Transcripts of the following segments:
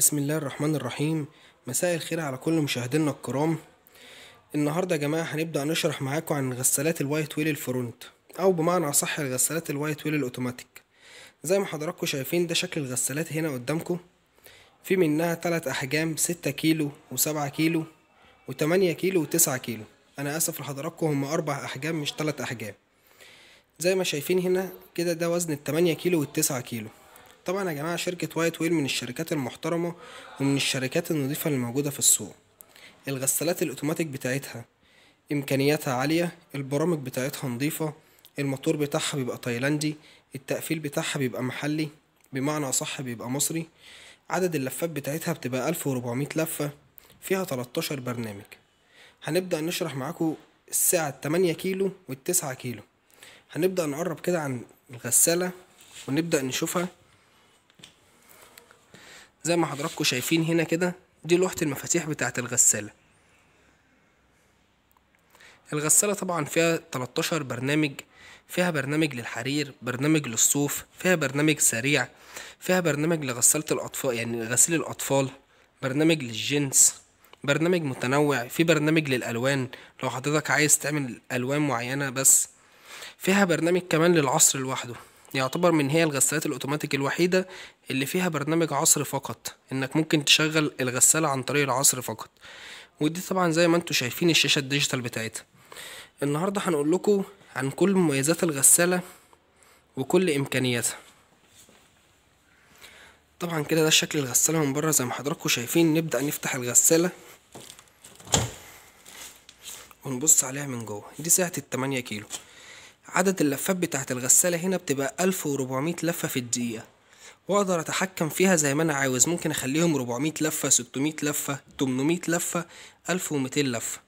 بسم الله الرحمن الرحيم مساء الخير على كل مشاهدينا الكرام النهارده يا جماعه هنبدا نشرح معاكم عن غسالات الوايت ويل الفرونت او بمعنى اصح الغسالات الوايت ويل الاوتوماتيك زي ما حضراتكم شايفين ده شكل الغسالات هنا قدامكم في منها تلات احجام ستة كيلو وسبعة كيلو وتمانية كيلو وتسعة كيلو انا اسف لحضراتكم هم اربع احجام مش تلات احجام زي ما شايفين هنا كده ده وزن التمانية كيلو والتسعة كيلو طبعا يا جماعة شركة وايت ويل من الشركات المحترمة ومن الشركات النظيفة اللي موجودة في السوق الغسالات الاوتوماتيك بتاعتها امكانياتها عالية البرامج بتاعتها نظيفة الموتور بتاعها بيبقى تايلاندي التقفيل بتاعها بيبقى محلي بمعنى أصح بيبقى مصري عدد اللفات بتاعتها بتبقى ألف لفة فيها تلتاشر برنامج هنبدأ نشرح معاكم الساعة التمانية كيلو والتسعة كيلو هنبدأ نقرب كده عن الغسالة ونبدأ نشوفها زي ما حضراتكم شايفين هنا كده دي لوحة المفاتيح بتاعة الغسالة الغسالة طبعا فيها 13 برنامج فيها برنامج للحرير برنامج للصوف فيها برنامج سريع فيها برنامج لغسالة الأطفال يعني غسيل الأطفال برنامج للجنس برنامج متنوع في برنامج للألوان لو حضرتك عايز تعمل ألوان معينة بس فيها برنامج كمان للعصر لوحده يعتبر من هي الغسالات الأوتوماتيك الوحيدة اللي فيها برنامج عصر فقط انك ممكن تشغل الغسالة عن طريق العصر فقط ودي طبعا زي ما انتم شايفين الشاشة الديجيتال بتاعتها النهاردة هنقول لكم عن كل مميزات الغسالة وكل امكانياتها طبعا كده ده شكل الغسالة من بره زي ما حضراتكم شايفين نبدأ نفتح الغسالة ونبص عليها من جوه دي سعة التمانية كيلو عدد اللفات بتاعت الغسالة هنا بتبقى ألف وربعمية لفة في الدقيقة واقدر اتحكم فيها زي ما انا عاوز ممكن اخليهم 400 لفه 600 لفه 800 لفه 1200 لفه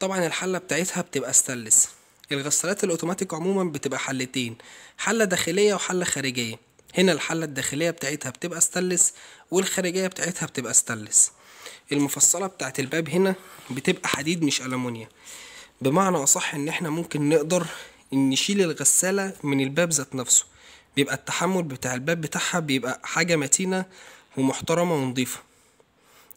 طبعا الحله بتاعتها بتبقى ستانلس الغسالات الاوتوماتيك عموما بتبقى حلتين حله داخليه وحله خارجيه هنا الحله الداخليه بتاعتها بتبقى ستانلس والخارجيه بتاعتها بتبقى ستانلس المفصله بتاعت الباب هنا بتبقى حديد مش ألمونيا بمعنى أصح إن إحنا ممكن نقدر نشيل الغسالة من الباب ذات نفسه بيبقى التحمل بتاع الباب بتاعها بيبقى حاجة متينة ومحترمة ونظيفة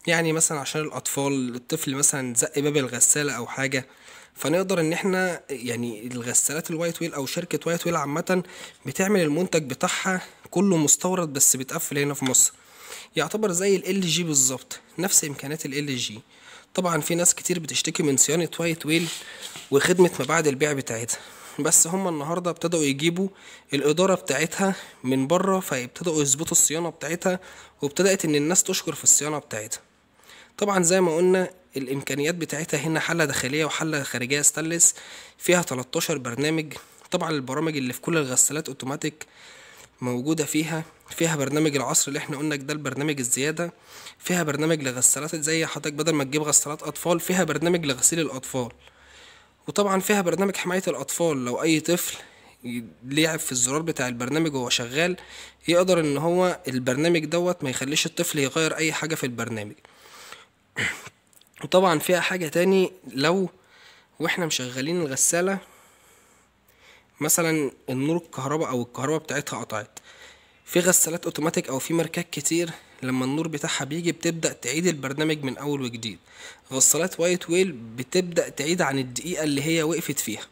يعني مثلا عشان الأطفال الطفل مثلا زق باب الغسالة أو حاجة فنقدر ان احنا يعني الغسالات الوايت ويل او شركه وايت ويل عامه بتعمل المنتج بتاعها كله مستورد بس بتقفل هنا في مصر يعتبر زي ال جي بالظبط نفس امكانيات ال جي طبعا في ناس كتير بتشتكي من صيانه وايت ويل وخدمه ما بعد البيع بتاعتها بس هما النهارده ابتدوا يجيبوا الاداره بتاعتها من بره فيبتدوا يظبطوا الصيانه بتاعتها وابتدات ان الناس تشكر في الصيانه بتاعتها طبعا زي ما قلنا الامكانيات بتاعتها هنا حله داخليه وحله خارجيه ستانلس فيها 13 برنامج طبعا البرامج اللي في كل الغسالات اوتوماتيك موجودة فيها فيها برنامج العصر اللي احنا قلنا ده البرنامج الزيادة فيها برنامج لغسالات زي حضرتك بدل ما تجيب غسالات أطفال فيها برنامج لغسيل الأطفال وطبعا فيها برنامج حماية الأطفال لو أي طفل لعب في الزرار بتاع البرنامج وهو شغال يقدر ان هو البرنامج دوت ما يخليش الطفل يغير اي حاجة في البرنامج وطبعا فيها حاجة تاني لو واحنا مشغلين الغسالة مثلا النور الكهرباء او الكهرباء بتاعتها قطعت في غسالات اوتوماتيك او في ماركات كتير لما النور بتاعها بيجي بتبدأ تعيد البرنامج من أول وجديد غسالات وايت ويل بتبدأ تعيد عن الدقيقة اللي هي وقفت فيها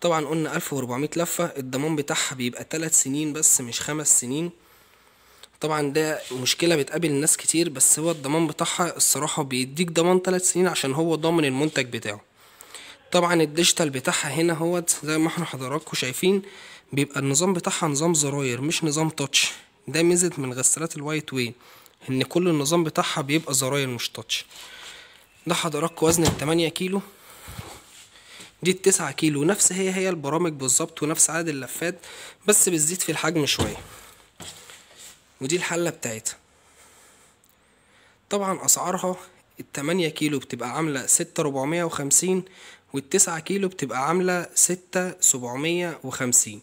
طبعا قلنا 1400 لفة الضمان بتاعها بيبقى 3 سنين بس مش خمس سنين طبعا ده مشكلة بتقابل ناس كتير بس هو الضمان بتاعها الصراحة بيديك ضمان 3 سنين عشان هو ضامن المنتج بتاعه طبعا الديجيتال بتاعها هنا هو زي ما احنا حضراتكم شايفين بيبقى النظام بتاعها نظام زراير مش نظام تاتش ده ميزة من غسالات الوايت واي ان كل النظام بتاعها بيبقى زراير مش تاتش ده حضرتك وزن التمانية كيلو دي التسعة كيلو نفس هي هي البرامج بالظبط ونفس عدد اللفات بس بتزيد في الحجم شوية ودي الحلة بتاعتها طبعا اسعارها التمانية كيلو بتبقى عاملة ستة ربعمية وخمسين والتسعة كيلو بتبقى عاملة ستة سبعمية وخمسين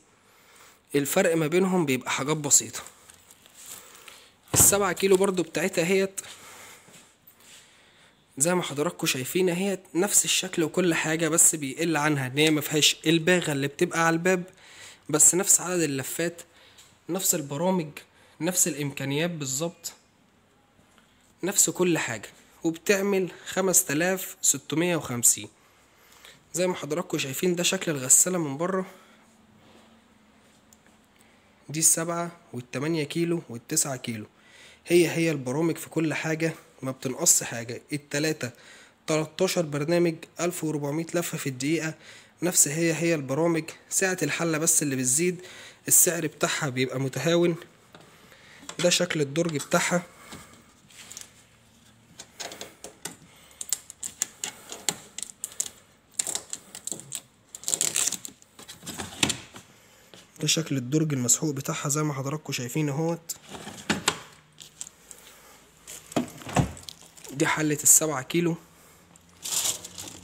الفرق ما بينهم بيبقى حاجات بسيطة السبعة كيلو برضو بتاعتها اهيت زي ما حضراتكم شايفين اهيت نفس الشكل وكل حاجة بس بيقل عنها ان هي مفيهاش الباغة اللي بتبقى على الباب بس نفس عدد اللفات نفس البرامج نفس الامكانيات بالظبط نفس كل حاجة وبتعمل خمس تلاف ستمية وخمسين زي ما حضراتكم شايفين ده شكل الغسالة من بره دي السبعة والتمانية كيلو والتسعة كيلو هي هي البرامج في كل حاجة ما بتنقص حاجة التلاتة 13 برنامج 1400 لفة في الدقيقة نفس هي هي البرامج سعة الحلة بس اللي بتزيد السعر بتاعها بيبقى متهاون ده شكل الدرج بتاعها ده شكل الدرج المسحوق بتاعها زي ما حضراتكم شايفين اهوت دي حلة السبعة كيلو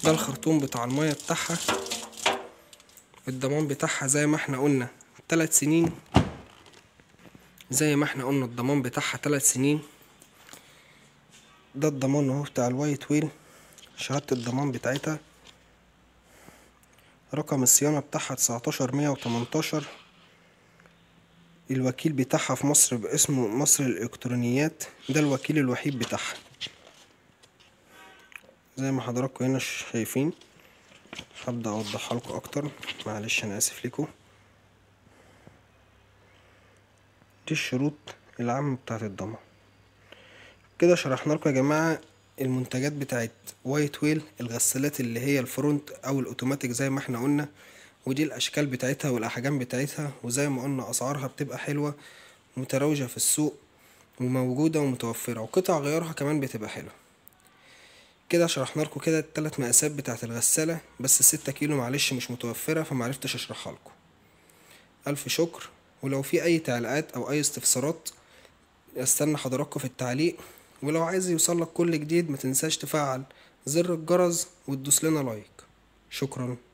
ده الخرطوم بتاع المية بتاعها الضمان بتاعها زي ما احنا قلنا تلات سنين زي ما احنا قلنا الضمان بتاعها تلات سنين ده الضمان اهو بتاع الوايت ويل شهادة الضمان بتاعتها رقم الصيانة بتاعها تسعتاشر مية وتمنتاشر الوكيل بتاعها في مصر باسمه مصر الإلكترونيات ده الوكيل الوحيد بتاعها زي ما حضراتكم هنا شايفين هبدأ اوضحها لكم اكتر معلش انا اسف لكم دي الشروط العامة بتاعت الضمه كده شرحنا لكم يا جماعة المنتجات بتاعت وايت ويل الغسالات اللي هي الفرونت او الاوتوماتيك زي ما احنا قلنا ودي الاشكال بتاعتها والاحجام بتاعتها وزي ما قلنا اسعارها بتبقى حلوة متروجة في السوق وموجودة ومتوفرة وقطع غيارها كمان بتبقى حلوة كده شرحنا لكم كده التلات مقاسات بتاعة الغسالة بس الستة كيلو معلش مش متوفرة فمعرفتش اشرحها لكم ألف شكر ولو في أي تعليقات أو أي استفسارات استنى حضراتكم في التعليق ولو عايز يوصلك كل جديد متنساش تفعل زر الجرس وتدوس لنا لايك شكرا